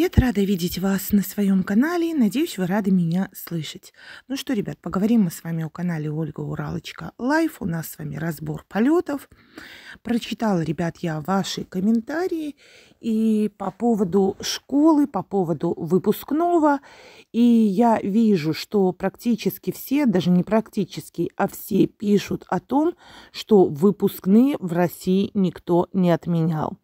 Я рада видеть вас на своем канале. Надеюсь, вы рады меня слышать. Ну что, ребят, поговорим мы с вами о канале Ольга Уралочка Лайф. У нас с вами разбор полетов. Прочитала, ребят, я ваши комментарии и по поводу школы, по поводу выпускного. И я вижу, что практически все, даже не практически, а все пишут о том, что выпускные в России никто не отменял.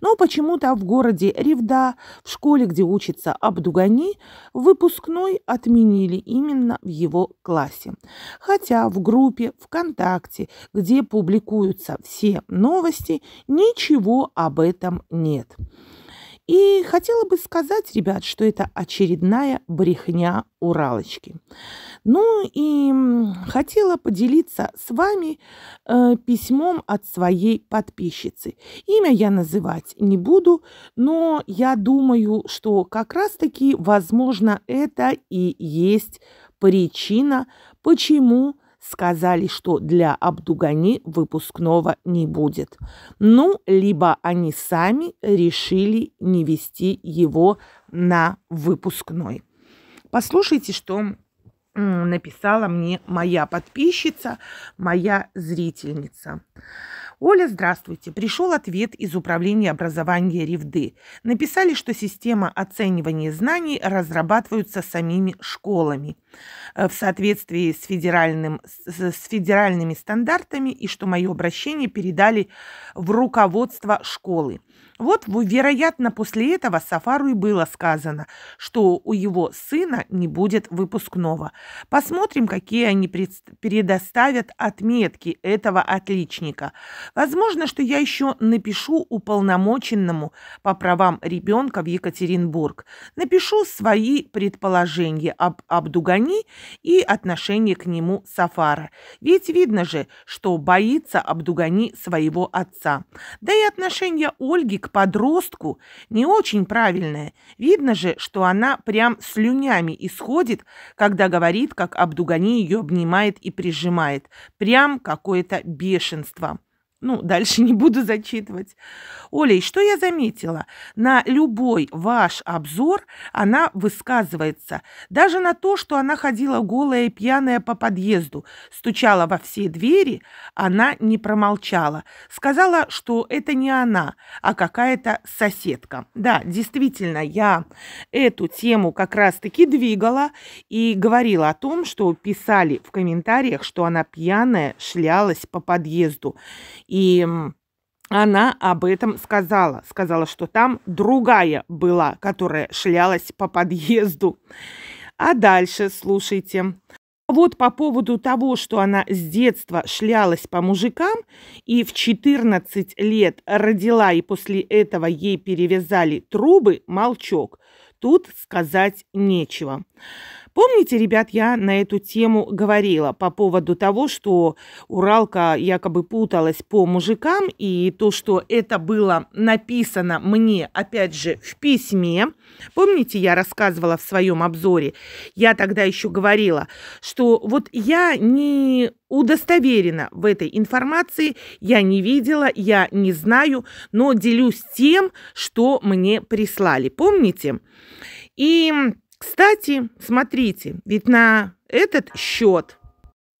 Но почему-то в городе Ревда, в школе школе, где учится Абдугани, выпускной отменили именно в его классе. Хотя в группе ВКонтакте, где публикуются все новости, ничего об этом нет. И хотела бы сказать, ребят, что это очередная брехня Уралочки. Ну и хотела поделиться с вами э, письмом от своей подписчицы. Имя я называть не буду, но я думаю, что как раз-таки, возможно, это и есть причина, почему сказали, что для Абдугани выпускного не будет. Ну, либо они сами решили не вести его на выпускной. Послушайте, что написала мне моя подписчица, моя зрительница. Оля, здравствуйте. Пришел ответ из Управления образования Ревды. Написали, что система оценивания знаний разрабатываются самими школами э, в соответствии с, федеральным, с, с федеральными стандартами и что мое обращение передали в руководство школы. Вот, вероятно, после этого Сафару и было сказано, что у его сына не будет выпускного. Посмотрим, какие они предоставят отметки этого отличника. Возможно, что я еще напишу уполномоченному по правам ребенка в Екатеринбург. Напишу свои предположения об Абдугани и отношение к нему Сафара. Ведь видно же, что боится Абдугани своего отца. Да и отношение Ольги к подростку не очень правильное. Видно же, что она прям слюнями исходит, когда говорит, как Абдугани ее обнимает и прижимает. Прям какое-то бешенство. Ну, дальше не буду зачитывать. Оля, что я заметила? На любой ваш обзор она высказывается. Даже на то, что она ходила голая и пьяная по подъезду, стучала во все двери, она не промолчала. Сказала, что это не она, а какая-то соседка. Да, действительно, я эту тему как раз-таки двигала и говорила о том, что писали в комментариях, что она пьяная шлялась по подъезду. И она об этом сказала. Сказала, что там другая была, которая шлялась по подъезду. А дальше слушайте. А вот по поводу того, что она с детства шлялась по мужикам и в 14 лет родила, и после этого ей перевязали трубы, молчок. Тут сказать нечего. Помните, ребят, я на эту тему говорила по поводу того, что Уралка якобы путалась по мужикам, и то, что это было написано мне, опять же, в письме. Помните, я рассказывала в своем обзоре, я тогда еще говорила, что вот я не удостоверена в этой информации, я не видела, я не знаю, но делюсь тем, что мне прислали. Помните? И кстати, смотрите, ведь на этот счет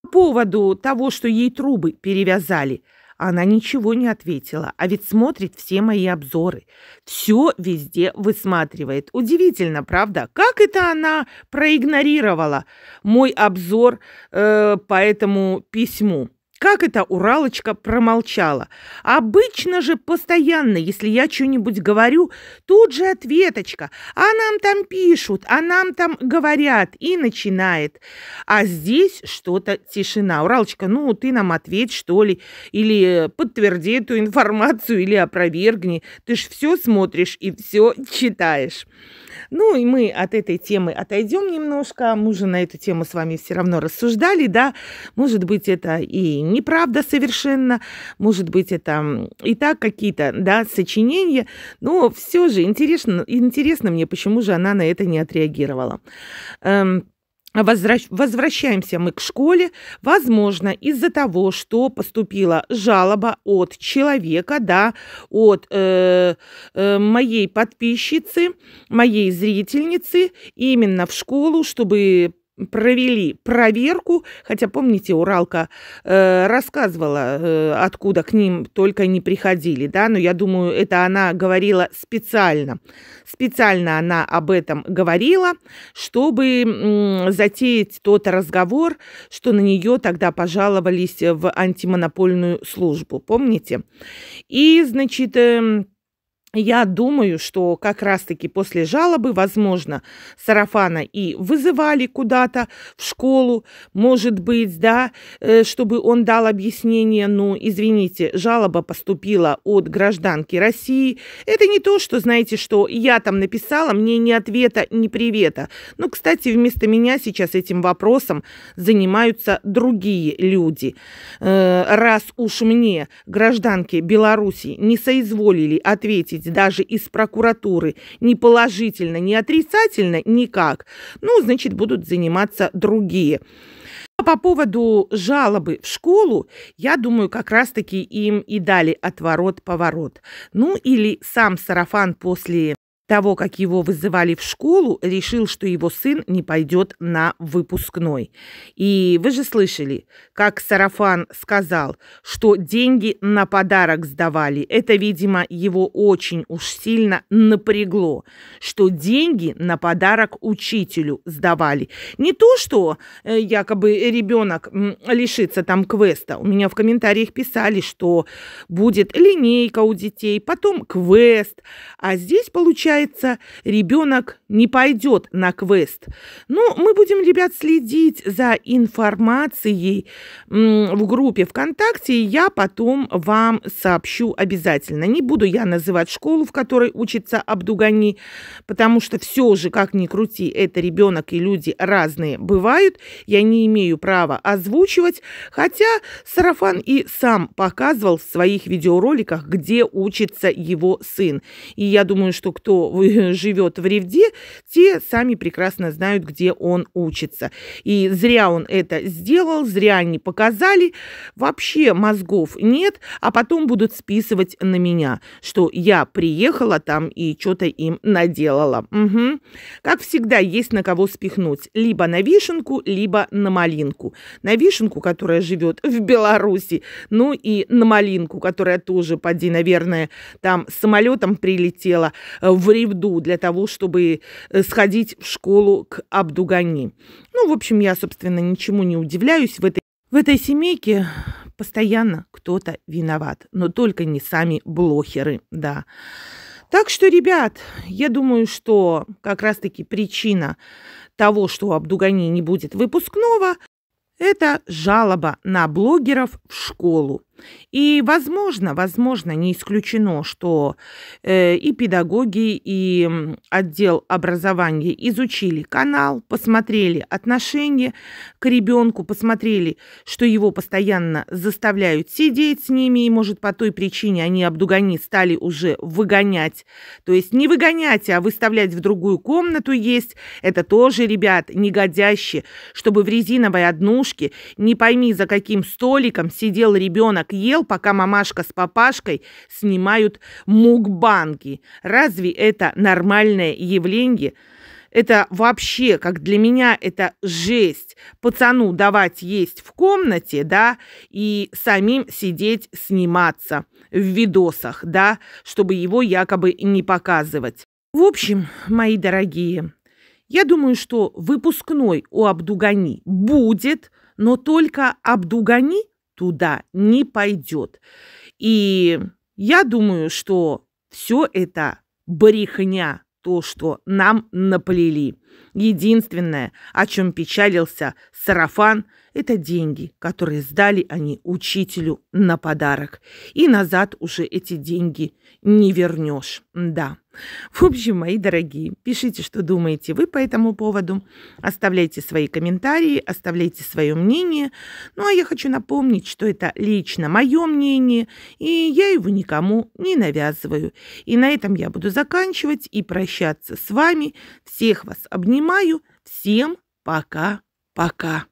по поводу того, что ей трубы перевязали, она ничего не ответила, а ведь смотрит все мои обзоры. Все везде высматривает. Удивительно, правда? Как это она проигнорировала мой обзор э, по этому письму? Как это Уралочка промолчала? Обычно же постоянно, если я что-нибудь говорю, тут же ответочка. А нам там пишут, а нам там говорят. И начинает. А здесь что-то тишина. Уралочка, ну ты нам ответь, что ли, или подтверди эту информацию, или опровергни. Ты ж все смотришь и все читаешь. Ну и мы от этой темы отойдем немножко. Мы же на эту тему с вами все равно рассуждали, да? Может быть, это и неправда совершенно, может быть, это и так какие-то, да, сочинения, но все же интересно, интересно мне, почему же она на это не отреагировала. Эм, Возвращ... Возвращаемся мы к школе. Возможно, из-за того, что поступила жалоба от человека, да, от э, э, моей подписчицы, моей зрительницы, именно в школу, чтобы провели проверку, хотя помните, Уралка э, рассказывала, э, откуда к ним только не приходили, да, но я думаю, это она говорила специально. Специально она об этом говорила, чтобы э, затеять тот разговор, что на нее тогда пожаловались в антимонопольную службу, помните? И, значит... Э, я думаю, что как раз-таки после жалобы, возможно, сарафана и вызывали куда-то в школу, может быть, да, э, чтобы он дал объяснение. Ну, извините, жалоба поступила от гражданки России. Это не то, что, знаете, что я там написала, мне ни ответа, ни привета. Ну, кстати, вместо меня сейчас этим вопросом занимаются другие люди. Э, раз уж мне гражданки Беларуси не соизволили ответить очередь даже из прокуратуры ни положительно, ни отрицательно никак, ну, значит, будут заниматься другие. А по поводу жалобы в школу, я думаю, как раз-таки им и дали отворот-поворот. Ну или сам сарафан после того, как его вызывали в школу, решил, что его сын не пойдет на выпускной. И вы же слышали, как Сарафан сказал, что деньги на подарок сдавали. Это, видимо, его очень уж сильно напрягло, что деньги на подарок учителю сдавали. Не то, что э, якобы ребенок лишится там квеста. У меня в комментариях писали, что будет линейка у детей, потом квест. А здесь получается касается, ребенок не пойдет на квест. Но ну, мы будем, ребят, следить за информацией в группе ВКонтакте, и я потом вам сообщу обязательно. Не буду я называть школу, в которой учится Абдугани, потому что все же, как ни крути, это ребенок и люди разные бывают. Я не имею права озвучивать, хотя Сарафан и сам показывал в своих видеороликах, где учится его сын. И я думаю, что кто Э, живет в Ревде, те сами прекрасно знают, где он учится. И зря он это сделал, зря они показали. Вообще мозгов нет, а потом будут списывать на меня, что я приехала там и что-то им наделала. Угу. Как всегда, есть на кого спихнуть. Либо на вишенку, либо на малинку. На вишенку, которая живет в Беларуси, ну и на малинку, которая тоже, поди, наверное, там самолетом прилетела в Ревде. Ивду для того, чтобы э, сходить в школу к Абдугани. Ну, в общем, я, собственно, ничему не удивляюсь. В этой, в этой семейке постоянно кто-то виноват, но только не сами блохеры, да. Так что, ребят, я думаю, что как раз-таки причина того, что у Абдугани не будет выпускного, это жалоба на блогеров в школу. И, возможно, возможно, не исключено, что э, и педагоги, и отдел образования изучили канал, посмотрели отношения к ребенку, посмотрели, что его постоянно заставляют сидеть с ними, и, может, по той причине они обдугани стали уже выгонять. То есть не выгонять, а выставлять в другую комнату есть. Это тоже, ребят, негодяще, чтобы в резиновой однушке, не пойми за каким столиком сидел ребенок, ел ждал, пока мамашка с папашкой снимают мукбанги. Разве это нормальное явление? Это вообще, как для меня, это жесть. Пацану давать есть в комнате, да, и самим сидеть сниматься в видосах, да, чтобы его якобы не показывать. В общем, мои дорогие, я думаю, что выпускной у Абдугани будет, но только Абдугани туда не пойдет. И я думаю, что все это брехня, то, что нам наплели. Единственное, о чем печалился сарафан, это деньги, которые сдали они учителю на подарок. И назад уже эти деньги не вернешь. Да. В общем, мои дорогие, пишите, что думаете вы по этому поводу, оставляйте свои комментарии, оставляйте свое мнение. Ну, а я хочу напомнить, что это лично мое мнение, и я его никому не навязываю. И на этом я буду заканчивать и прощаться с вами. Всех вас обожаю Обнимаю. Всем пока-пока.